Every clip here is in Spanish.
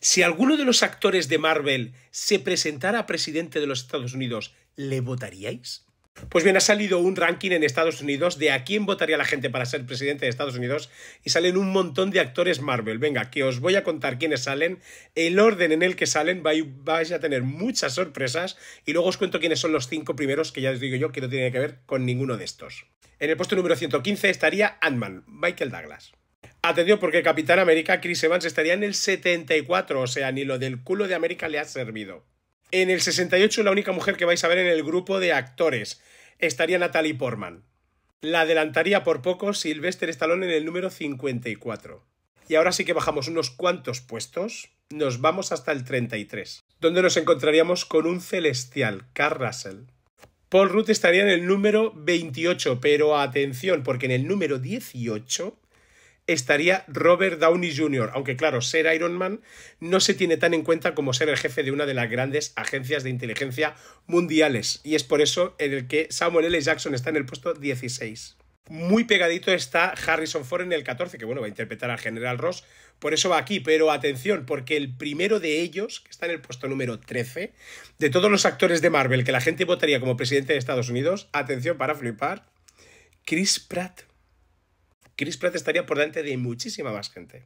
Si alguno de los actores de Marvel se presentara a presidente de los Estados Unidos, ¿le votaríais? Pues bien, ha salido un ranking en Estados Unidos de a quién votaría la gente para ser presidente de Estados Unidos y salen un montón de actores Marvel. Venga, que os voy a contar quiénes salen, el orden en el que salen, vais a tener muchas sorpresas y luego os cuento quiénes son los cinco primeros que ya os digo yo que no tienen que ver con ninguno de estos. En el puesto número 115 estaría Ant-Man, Michael Douglas. Atención, porque Capitán América Chris Evans estaría en el 74, o sea, ni lo del culo de América le ha servido. En el 68, la única mujer que vais a ver en el grupo de actores estaría Natalie Portman. La adelantaría por poco Sylvester Stallone en el número 54. Y ahora sí que bajamos unos cuantos puestos, nos vamos hasta el 33, donde nos encontraríamos con un celestial, Carl Russell. Paul Rudd estaría en el número 28, pero atención, porque en el número 18 estaría Robert Downey Jr., aunque claro, ser Iron Man no se tiene tan en cuenta como ser el jefe de una de las grandes agencias de inteligencia mundiales, y es por eso en el que Samuel L. Jackson está en el puesto 16. Muy pegadito está Harrison Ford en el 14, que bueno, va a interpretar al general Ross, por eso va aquí, pero atención, porque el primero de ellos, que está en el puesto número 13, de todos los actores de Marvel que la gente votaría como presidente de Estados Unidos, atención para flipar, Chris Pratt. Chris Pratt estaría por delante de muchísima más gente.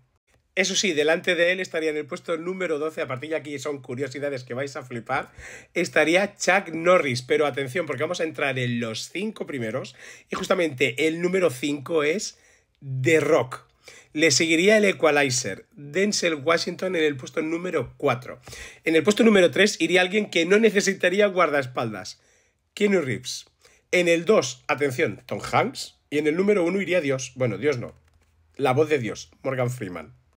Eso sí, delante de él estaría en el puesto número 12, a partir de aquí son curiosidades que vais a flipar, estaría Chuck Norris, pero atención porque vamos a entrar en los cinco primeros y justamente el número 5 es The Rock. Le seguiría el Equalizer, Denzel Washington en el puesto número 4. En el puesto número 3 iría alguien que no necesitaría guardaespaldas, Kenny Reeves. En el 2, atención, Tom Hanks. Y en el número uno iría Dios. Bueno, Dios no. La voz de Dios, Morgan Freeman.